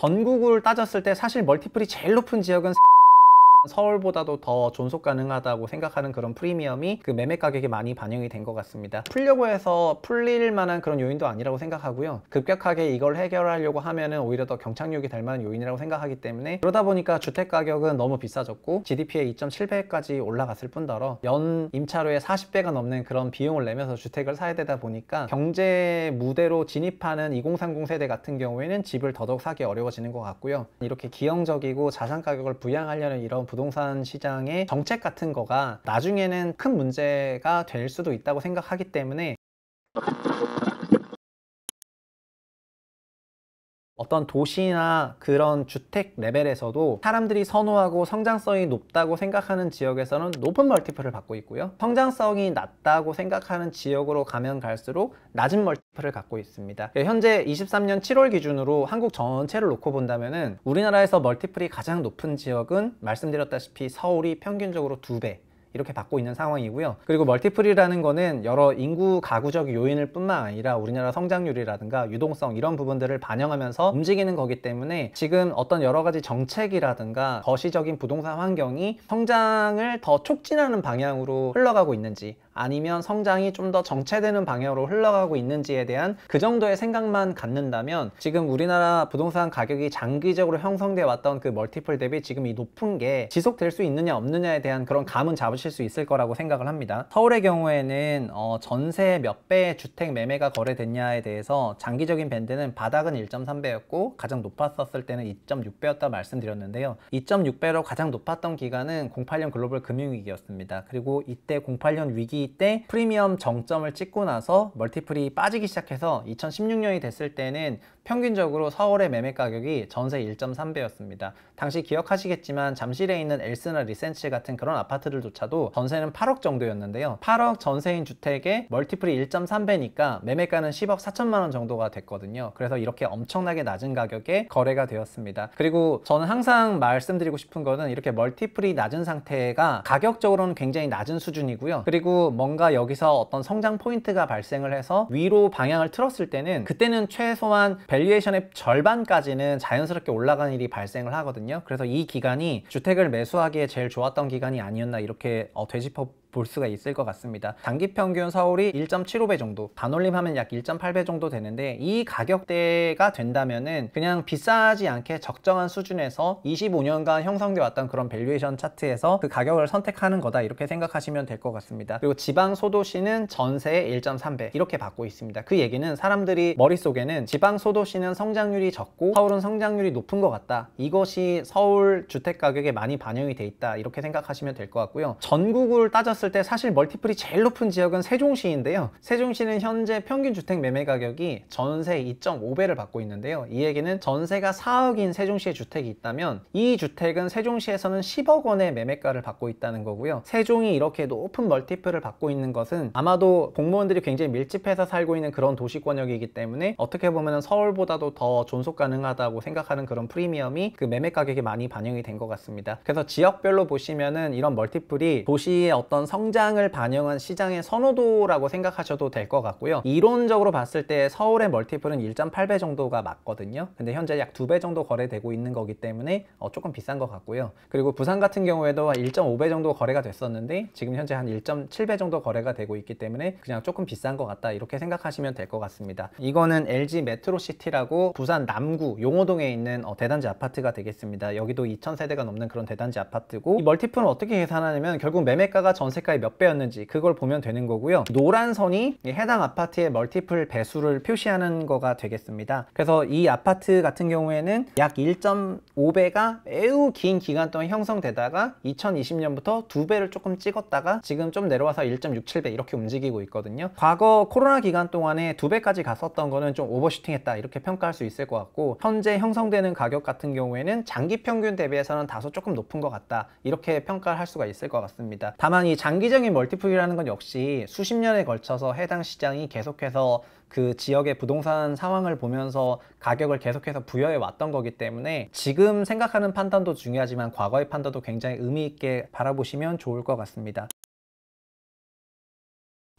전국을 따졌을 때 사실 멀티플이 제일 높은 지역은 서울보다도 더 존속 가능하다고 생각하는 그런 프리미엄이 그 매매 가격에 많이 반영이 된 것 같습니다 풀려고 해서 풀릴 만한 그런 요인도 아니라고 생각하고요 급격하게 이걸 해결하려고 하면은 오히려 더 경착륙이 될 만한 요인이라고 생각하기 때문에 그러다 보니까 주택 가격은 너무 비싸졌고 GDP의 2.7배까지 올라갔을 뿐더러 연 임차료의 40배가 넘는 그런 비용을 내면서 주택을 사야 되다 보니까 경제 무대로 진입하는 2030 세대 같은 경우에는 집을 더더욱 사기 어려워지는 것 같고요 이렇게 기형적이고 자산 가격을 부양하려는 이런 부동산 시장의 정책 같은 거가 나중에는 큰 문제가 될 수도 있다고 생각하기 때문에 어떤 도시나 그런 주택 레벨에서도 사람들이 선호하고 성장성이 높다고 생각하는 지역에서는 높은 멀티플을 받고 있고요. 성장성이 낮다고 생각하는 지역으로 가면 갈수록 낮은 멀티플을 갖고 있습니다. 예, 현재 23년 7월 기준으로 한국 전체를 놓고 본다면 은 우리나라에서 멀티플이 가장 높은 지역은 말씀드렸다시피 서울이 평균적으로 2배 이렇게 받고 있는 상황이고요. 그리고 멀티플이라는 거는 여러 인구 가구적 요인을 뿐만 아니라 우리나라 성장률이라든가 유동성 이런 부분들을 반영하면서 움직이는 거기 때문에 지금 어떤 여러 가지 정책이라든가 거시적인 부동산 환경이 성장을 더 촉진하는 방향으로 흘러가고 있는지 아니면 성장이 좀 더 정체되는 방향으로 흘러가고 있는지에 대한 그 정도의 생각만 갖는다면 지금 우리나라 부동산 가격이 장기적으로 형성돼 왔던 그 멀티플 대비 지금 이 높은 게 지속될 수 있느냐 없느냐에 대한 그런 감은 잡으실 보실 수 있을 거라고 생각을 합니다. 서울의 경우에는 어, 전세 몇 배의 주택 매매가 거래됐냐에 대해서 장기적인 밴드는 바닥은 1.3배였고 가장 높았었을 때는 2.6배였다 말씀드렸는데요. 2.6배로 가장 높았던 기간은 08년 글로벌 금융위기였습니다. 그리고 이때 08년 위기 때 프리미엄 정점을 찍고 나서 멀티플이 빠지기 시작해서 2016년이 됐을 때는 평균적으로 서울의 매매 가격이 전세 1.3배였습니다. 당시 기억하시겠지만 잠실에 있는 엘스나 리센츠 같은 그런 아파트들조차도 전세는 8억 정도였는데요. 8억 전세인 주택에 멀티플이 1.3배니까 매매가는 10억 4천만 원 정도가 됐거든요. 그래서 이렇게 엄청나게 낮은 가격에 거래가 되었습니다. 그리고 저는 항상 말씀드리고 싶은 거는 이렇게 멀티플이 낮은 상태가 가격적으로는 굉장히 낮은 수준이고요. 그리고 뭔가 여기서 어떤 성장 포인트가 발생을 해서 위로 방향을 틀었을 때는 그때는 최소한 밸류에이션의 절반까지는 자연스럽게 올라간 일이 발생을 하거든요. 그래서 이 기간이 주택을 매수하기에 제일 좋았던 기간이 아니었나 이렇게 어, 되짚어 볼 수가 있을 것 같습니다. 단기 평균 서울이 1.75배 정도, 반올림하면 약 1.8배 정도 되는데 이 가격대가 된다면은 그냥 비싸지 않게 적정한 수준에서 25년간 형성돼 왔던 그런 밸류에이션 차트에서 그 가격을 선택하는 거다 이렇게 생각하시면 될 것 같습니다. 그리고 지방 소도시는 전세의 1.3배 이렇게 받고 있습니다. 그 얘기는 사람들이 머릿속에는 지방 소도시는 성장률이 적고 서울은 성장률이 높은 것 같다. 이것이 서울 주택 가격에 많이 반영이 돼 있다 이렇게 생각하시면 될 것 같고요. 전국을 따져을 봤을 때 사실 멀티플이 제일 높은 지역은 세종시인데요. 세종시는 현재 평균 주택 매매 가격이 전세 2.5배를 받고 있는데요. 이 얘기는 전세가 4억인 세종시의 주택이 있다면 이 주택은 세종시에서는 10억 원의 매매가를 받고 있다는 거고요. 세종이 이렇게 높은 멀티플을 받고 있는 것은 아마도 공무원들이 굉장히 밀집해서 살고 있는 그런 도시 권역이기 때문에 어떻게 보면 서울보다도 더 존속 가능하다고 생각하는 그런 프리미엄이 그 매매 가격에 많이 반영이 된 것 같습니다. 그래서 지역별로 보시면은 이런 멀티플이 도시의 어떤 성장을 반영한 시장의 선호도라고 생각하셔도 될 것 같고요. 이론적으로 봤을 때 서울의 멀티플은 1.8배 정도가 맞거든요. 근데 현재 약 2배 정도 거래되고 있는 거기 때문에 어, 조금 비싼 것 같고요. 그리고 부산 같은 경우에도 1.5배 정도 거래가 됐었는데 지금 현재 한 1.7배 정도 거래가 되고 있기 때문에 그냥 조금 비싼 것 같다 이렇게 생각하시면 될 것 같습니다. 이거는 LG 메트로시티라고 부산 남구 용호동에 있는 어, 대단지 아파트가 되겠습니다. 여기도 2,000세대가 넘는 그런 대단지 아파트고 이 멀티플은 어떻게 계산하냐면 결국 매매가가 전세 시가의 몇 배였는지 그걸 보면 되는 거고요 노란 선이 해당 아파트의 멀티플 배수를 표시하는 거가 되겠습니다 그래서 이 아파트 같은 경우에는 약 1.5배가 매우 긴 기간 동안 형성되다가 2020년부터 2배를 조금 찍었다가 지금 좀 내려와서 1.67배 이렇게 움직이고 있거든요 과거 코로나 기간 동안에 2배까지 갔었던 거는 좀 오버슈팅했다 이렇게 평가할 수 있을 것 같고 현재 형성되는 가격 같은 경우에는 장기 평균 대비해서는 다소 조금 높은 것 같다 이렇게 평가할 수가 있을 것 같습니다 다만 이 장... 기 장기적인 멀티플이라는 건 역시 수십 년에 걸쳐서 해당 시장이 계속해서 그 지역의 부동산 상황을 보면서 가격을 계속해서 부여해 왔던 거기 때문에 지금 생각하는 판단도 중요하지만 과거의 판단도 굉장히 의미 있게 바라보시면 좋을 것 같습니다.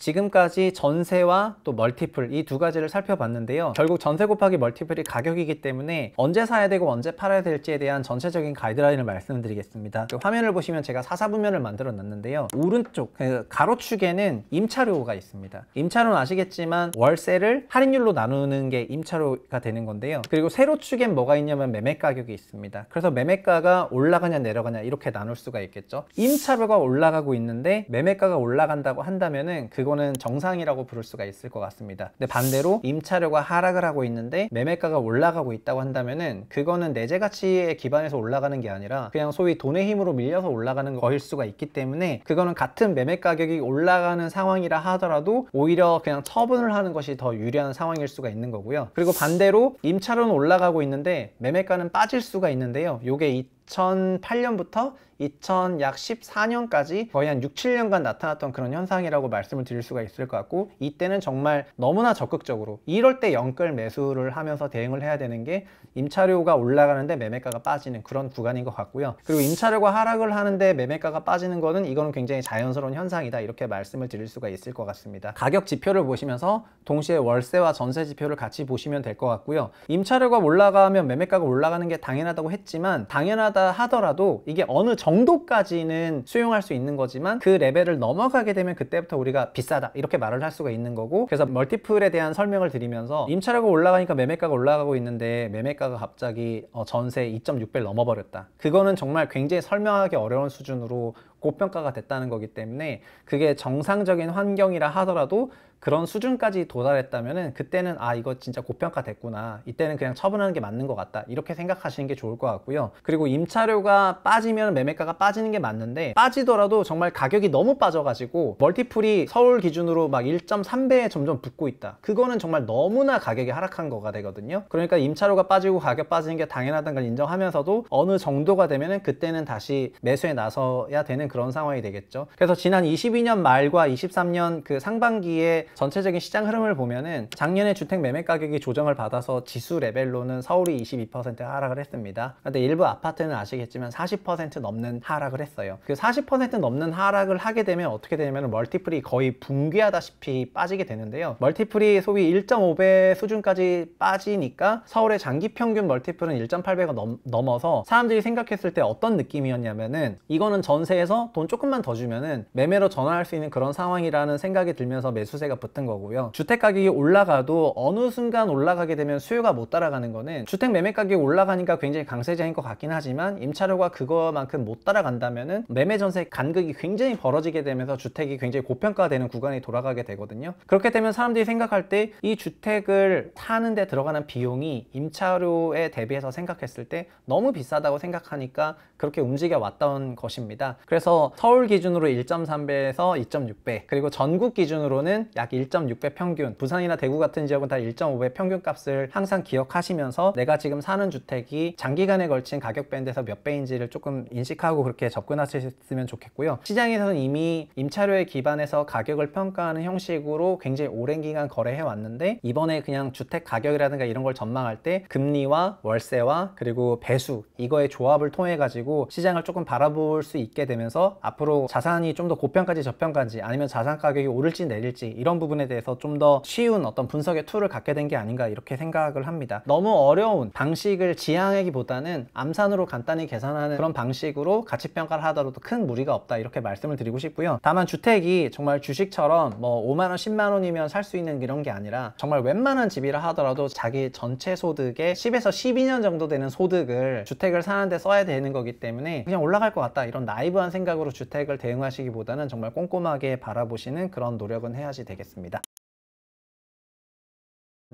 지금까지 전세와 또 멀티플 이 두 가지를 살펴봤는데요 결국 전세 곱하기 멀티플이 가격이기 때문에 언제 사야 되고 언제 팔아야 될지에 대한 전체적인 가이드라인을 말씀드리겠습니다 그 화면을 보시면 제가 사사분면을 만들어 놨는데요 오른쪽 그 가로축에는 임차료가 있습니다 임차료는 아시겠지만 월세를 할인율로 나누는 게 임차료가 되는 건데요 그리고 세로축엔 뭐가 있냐면 매매가격이 있습니다 그래서 매매가가 올라가냐 내려가냐 이렇게 나눌 수가 있겠죠 임차료가 올라가고 있는데 매매가가 올라간다고 한다면은 그거 보는 정상이라고 부를 수가 있을 것 같습니다. 근데 반대로 임차료가 하락을 하고 있는데 매매가가 올라가고 있다고 한다면은 그거는 내재 가치에 기반해서 올라가는 게 아니라 그냥 소위 돈의 힘으로 밀려서 올라가는 거일 수가 있기 때문에 그거는 같은 매매 가격이 올라가는 상황이라 하더라도 오히려 그냥 처분을 하는 것이 더 유리한 상황일 수가 있는 거고요. 그리고 반대로 임차료는 올라가고 있는데 매매가는 빠질 수가 있는데요. 요게 이 2008년부터 2014년까지 거의 한 6, 7년간 나타났던 그런 현상이라고 말씀을 드릴 수가 있을 것 같고 이때는 정말 너무나 적극적으로 이럴 때 연끌 매수를 하면서 대응을 해야 되는 게 임차료가 올라가는데 매매가가 빠지는 그런 구간인 것 같고요 그리고 임차료가 하락을 하는데 매매가가 빠지는 거는 이거는 굉장히 자연스러운 현상이다 이렇게 말씀을 드릴 수가 있을 것 같습니다 가격 지표를 보시면서 동시에 월세와 전세 지표를 같이 보시면 될 것 같고요 임차료가 올라가면 매매가가 올라가는 게 당연하다고 했지만 당연하다 한다 하더라도 이게 어느 정도까지는 수용할 수 있는 거지만 그 레벨을 넘어가게 되면 그때부터 우리가 비싸다 이렇게 말을 할 수가 있는 거고 그래서 멀티플에 대한 설명을 드리면서 임차료가 올라가니까 매매가가 올라가고 있는데 매매가가 갑자기 어, 전세 2.6배를 넘어버렸다 그거는 정말 굉장히 설명하기 어려운 수준으로 고평가가 됐다는 거기 때문에 그게 정상적인 환경이라 하더라도 그런 수준까지 도달했다면 그때는 아 이거 진짜 고평가 됐구나 이때는 그냥 처분하는 게 맞는 것 같다 이렇게 생각하시는 게 좋을 것 같고요 그리고 임차료가 빠지면 매매가가 빠지는 게 맞는데 빠지더라도 정말 가격이 너무 빠져가지고 멀티플이 서울 기준으로 막 1.3배에 점점 붙고 있다 그거는 정말 너무나 가격이 하락한 거가 되거든요 그러니까 임차료가 빠지고 가격 빠지는 게 당연하다는 걸 인정하면서도 어느 정도가 되면은 그때는 다시 매수에 나서야 되는 그런 상황이 되겠죠. 그래서 지난 22년 말과 23년 그 상반기에 전체적인 시장 흐름을 보면은 작년에 주택 매매 가격이 조정을 받아서 지수 레벨로는 서울이 22% 하락을 했습니다. 근데 일부 아파트는 아시겠지만 40% 넘는 하락을 했어요. 그 40% 넘는 하락을 하게 되면 어떻게 되냐면 멀티플이 거의 붕괴하다시피 빠지게 되는데요. 멀티플이 소위 1.5배 수준까지 빠지니까 서울의 장기 평균 멀티플은 1.8배가 넘, 넘어서 사람들이 생각했을 때 어떤 느낌이었냐면은 이거는 전세에서 돈 조금만 더 주면은 매매로 전환할 수 있는 그런 상황이라는 생각이 들면서 매수세가 붙은 거고요. 주택 가격이 올라가도 어느 순간 올라가게 되면 수요가 못 따라가는 거는 주택 매매 가격이 올라가니까 굉장히 강세장인 것 같긴 하지만 임차료가 그거만큼 못 따라간다면은 매매 전세 간극이 굉장히 벌어지게 되면서 주택이 굉장히 고평가되는 구간이 돌아가게 되거든요. 그렇게 되면 사람들이 생각할 때 이 주택을 사는데 들어가는 비용이 임차료에 대비해서 생각했을 때 너무 비싸다고 생각하니까 그렇게 움직여 왔던 것입니다. 그래서 따서 서울 기준으로 1.3배에서 2.6배 그리고 전국 기준으로는 약 1.6배 평균 부산이나 대구 같은 지역은 다 1.5배 평균 값을 항상 기억하시면서 내가 지금 사는 주택이 장기간에 걸친 가격 밴드에서 몇 배인지를 조금 인식하고 그렇게 접근하셨으면 좋겠고요 시장에서는 이미 임차료에 기반해서 가격을 평가하는 형식으로 굉장히 오랜 기간 거래해 왔는데 이번에 그냥 주택 가격이라든가 이런 걸 전망할 때 금리와 월세와 그리고 배수 이거의 조합을 통해 가지고 시장을 조금 바라볼 수 있게 되면서 대해서 앞으로 자산이 좀 더고평가지저평가지 아니면 자산 가격이 오를지 내릴지 이런 부분에 대해서 좀 더 쉬운 어떤 분석의 툴을 갖게 된 게 아닌가 이렇게 생각을 합니다. 너무 어려운 방식을 지향하기보다는 암산으로 간단히 계산하는 그런 방식으로 가치평가를 하더라도 큰 무리가 없다 이렇게 말씀을 드리고 싶고요. 다만 주택이 정말 주식처럼 뭐 5만원 10만원이면 살 수 있는 이런 게 아니라 정말 웬만한 집이라 하더라도 자기 전체 소득의 10에서 12년 정도 되는 소득을 주택을 사는데 써야 되는 거기 때문에 그냥 올라갈 것 같다 이런 나이브한 생각 생각으로 주택을 대응하시기보다는 정말 꼼꼼하게 바라보시는 그런 노력은 해야지 되겠습니다.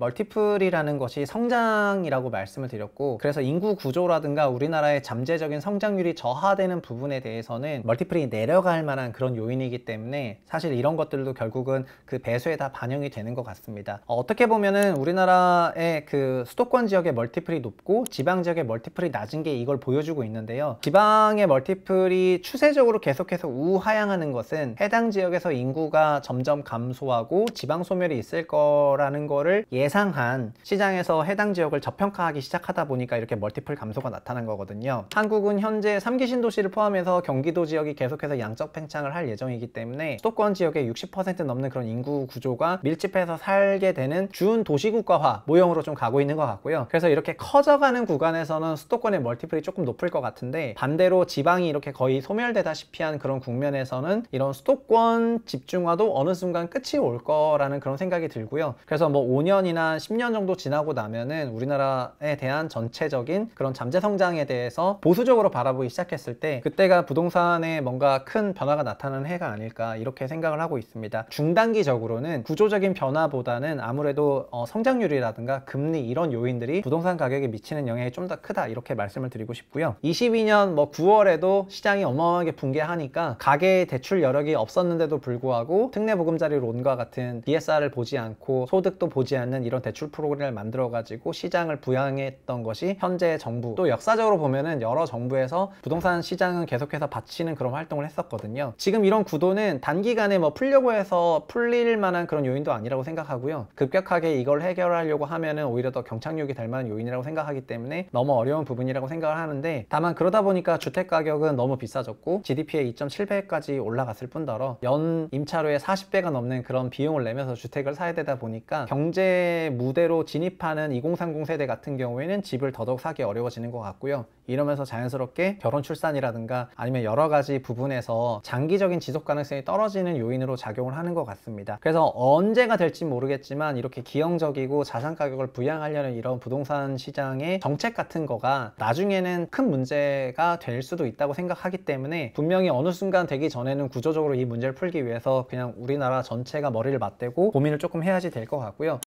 멀티플이라는 것이 성장이라고 말씀을 드렸고 그래서 인구 구조라든가 우리나라의 잠재적인 성장률이 저하되는 부분에 대해서는 멀티플이 내려갈 만한 그런 요인이기 때문에 사실 이런 것들도 결국은 그 배수에 다 반영이 되는 것 같습니다 어, 어떻게 보면은 우리나라의 그 수도권 지역의 멀티플이 높고 지방 지역의 멀티플이 낮은 게 이걸 보여주고 있는데요 지방의 멀티플이 추세적으로 계속해서 우하향하는 것은 해당 지역에서 인구가 점점 감소하고 지방 소멸이 있을 거라는 거를 예 예상한 시장에서 해당 지역을 저평가하기 시작하다 보니까 이렇게 멀티플 감소가 나타난 거거든요. 한국은 현재 3기 신도시를 포함해서 경기도 지역이 계속해서 양적 팽창을 할 예정이기 때문에 수도권 지역의 60% 넘는 그런 인구 구조가 밀집해서 살게 되는 준 도시국가화 모형으로 좀 가고 있는 것 같고요. 그래서 이렇게 커져가는 구간에서는 수도권의 멀티플이 조금 높을 것 같은데 반대로 지방이 이렇게 거의 소멸되다시피 한 그런 국면에서는 이런 수도권 집중화도 어느 순간 끝이 올 거라는 그런 생각이 들고요. 그래서 뭐 5년이나 5년이나 10년 정도 지나고 나면은 우리나라에 대한 전체적인 그런 잠재 성장에 대해서 보수적으로 바라보기 시작했을 때 그때가 부동산에 뭔가 큰 변화가 나타나는 해가 아닐까 이렇게 생각을 하고 있습니다. 중단기적으로는 구조적인 변화보다는 아무래도 어 성장률이라든가 금리 이런 요인들이 부동산 가격에 미치는 영향이 좀 더 크다 이렇게 말씀을 드리고 싶고요. 22년 뭐 9월에도 시장이 어마어마하게 붕괴하니까 가계 대출 여력이 없었는데도 불구하고 특례 보금자리론과 같은 DSR을 보지 않고 소득도 보지 않는 이런 대출 프로그램을 만들어 가지고 시장을 부양했던 것이 현재 정부 또 역사적으로 보면은 여러 정부에서 부동산 시장은 계속해서 받치는 그런 활동을 했었거든요 지금 이런 구도는 단기간에 뭐 풀려고 해서 풀릴 만한 그런 요인도 아니라고 생각하고요 급격하게 이걸 해결하려고 하면은 오히려 더 경착륙이 될 만한 요인이라고 생각하기 때문에 너무 어려운 부분이라고 생각을 하는데 다만 그러다 보니까 주택 가격은 너무 비싸졌고 GDP의 2.7배까지 올라갔을 뿐더러 연 임차료의 40배가 넘는 그런 비용을 내면서 주택을 사야 되다 보니까 경제 무대로 진입하는 2030 세대 같은 경우에는 집을 더더욱 사기 어려워지는 것 같고요. 이러면서 자연스럽게 결혼 출산이라든가 아니면 여러 가지 부분에서 장기적인 지속 가능성이 떨어지는 요인으로 작용을 하는 것 같습니다. 그래서 언제가 될지 모르겠지만 이렇게 기형적이고 자산 가격을 부양하려는 이런 부동산 시장의 정책 같은 거가 나중에는 큰 문제가 될 수도 있다고 생각하기 때문에 분명히 어느 순간 되기 전에는 구조적으로 이 문제를 풀기 위해서 그냥 우리나라 전체가 머리를 맞대고 고민을 조금 해야지 될 것 같고요.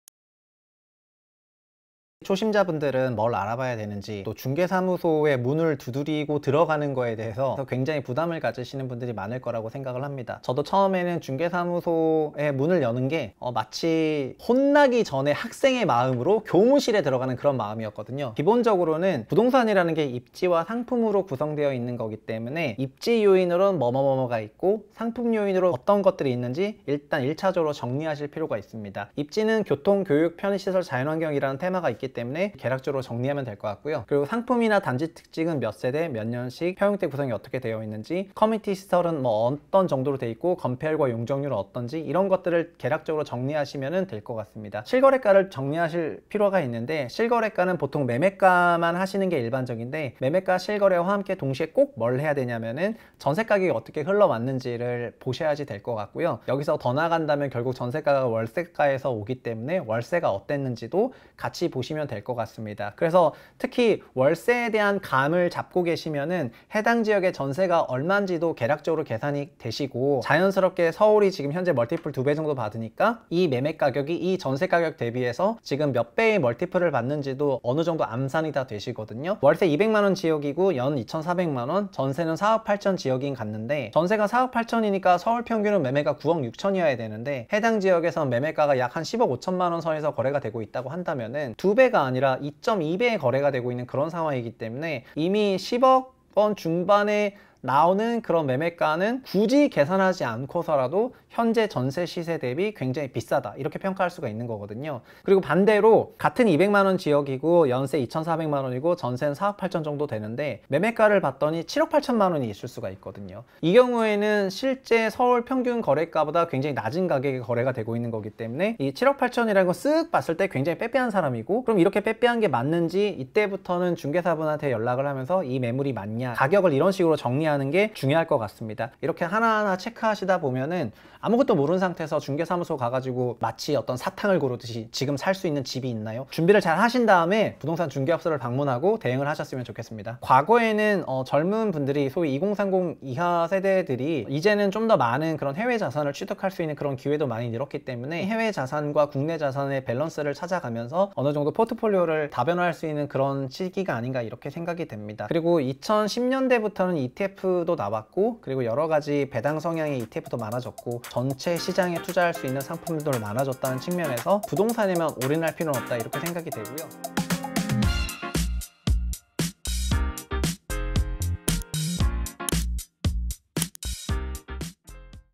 초심자분들은 뭘 알아봐야 되는지 또 중개사무소의 문을 두드리고 들어가는 거에 대해서 굉장히 부담을 가지시는 분들이 많을 거라고 생각을 합니다 저도 처음에는 중개사무소의 문을 여는 게 어, 마치 혼나기 전에 학생의 마음으로 교무실에 들어가는 그런 마음이었거든요 기본적으로는 부동산이라는 게 입지와 상품으로 구성되어 있는 거기 때문에 입지 요인으로는 뭐뭐뭐뭐가 있고 상품 요인으로 어떤 것들이 있는지 일단 1차적으로 정리하실 필요가 있습니다 입지는 교통, 교육, 편의시설, 자연환경이라는 테마가 있기 때문에 때문에 개략적으로 정리하면 될 것 같고요. 그리고 상품이나 단지 특징은 몇 세대, 몇 년씩, 평형태 구성이 어떻게 되어 있는지, 커뮤니티 시설은 뭐 어떤 정도로 돼 있고, 건폐율과 용적률은 어떤지 이런 것들을 개략적으로 정리하시면 될 것 같습니다. 실거래가를 정리하실 필요가 있는데 실거래가는 보통 매매가만 하시는 게 일반적인데 매매가 실거래와 함께 동시에 꼭 뭘 해야 되냐면은 전세 가격이 어떻게 흘러왔는지를 보셔야지 될 것 같고요. 여기서 더 나간다면 결국 전세가가 월세가에서 오기 때문에 월세가 어땠는지도 같이 보시면 될것 같습니다. 그래서 특히 월세에 대한 감을 잡고 계시면은 해당 지역의 전세가 얼마인지도 계략적으로 계산이 되시고 자연스럽게 서울이 지금 현재 멀티플 두 배 정도 받으니까 이 매매 가격이 이 전세 가격 대비해서 지금 몇 배의 멀티플을 받는지도 어느 정도 암산이 다 되시거든요. 월세 200만 원 지역이고 연 2,400만 원, 전세는 4억 8천 지역인 같는데 전세가 4억 8천이니까 서울 평균은 매매가 9억 6천이어야 되는데 해당 지역에서 매매가가 약 한 10억 5천만 원 선에서 거래가 되고 있다고 한다면은 두배 1배가 아니라 2.2배의 거래가 되고 있는 그런 상황이기 때문에 이미 10억 원중반에 나오는 그런 매매가는 굳이 계산하지 않고서라도 현재 전세 시세 대비 굉장히 비싸다 이렇게 평가할 수가 있는 거거든요 그리고 반대로 같은 200만원 지역이고 연세 2,400만원이고 전세는 4억 8천 정도 되는데 매매가를 봤더니 7억 8천만 원이 있을 수가 있거든요 이 경우에는 실제 서울 평균 거래가보다 굉장히 낮은 가격에 거래가 되고 있는 거기 때문에 이 7억 8천이라는 거 쓱 봤을 때 굉장히 빼빼한 사람이고 그럼 이렇게 빼빼한 게 맞는지 이때부터는 중개사분한테 연락을 하면서 이 매물이 맞냐 가격을 이런 식으로 정리 하는 게 중요할 것 같습니다. 이렇게 하나하나 체크하시다 보면은 아무것도 모르는 상태에서 중개사무소 가가지고 마치 어떤 사탕을 고르듯이 지금 살 수 있는 집이 있나요? 준비를 잘 하신 다음에 부동산 중개업소를 방문하고 대응을 하셨으면 좋겠습니다. 과거에는 어, 젊은 분들이 소위 2030 이하 세대들이 이제는 좀 더 많은 그런 해외 자산을 취득할 수 있는 그런 기회도 많이 늘었기 때문에 해외 자산과 국내 자산의 밸런스를 찾아가면서 어느 정도 포트폴리오를 다변화할 수 있는 그런 시기가 아닌가 이렇게 생각이 됩니다. 그리고 2010년대부터는 ETF ETF도 나왔고 그리고 여러 가지 배당 성향의 ETF도 많아졌고 전체 시장에 투자할 수 있는 상품들도 많아졌다는 측면에서 부동산이면 올인할 필요는 없다 이렇게 생각이 되고요.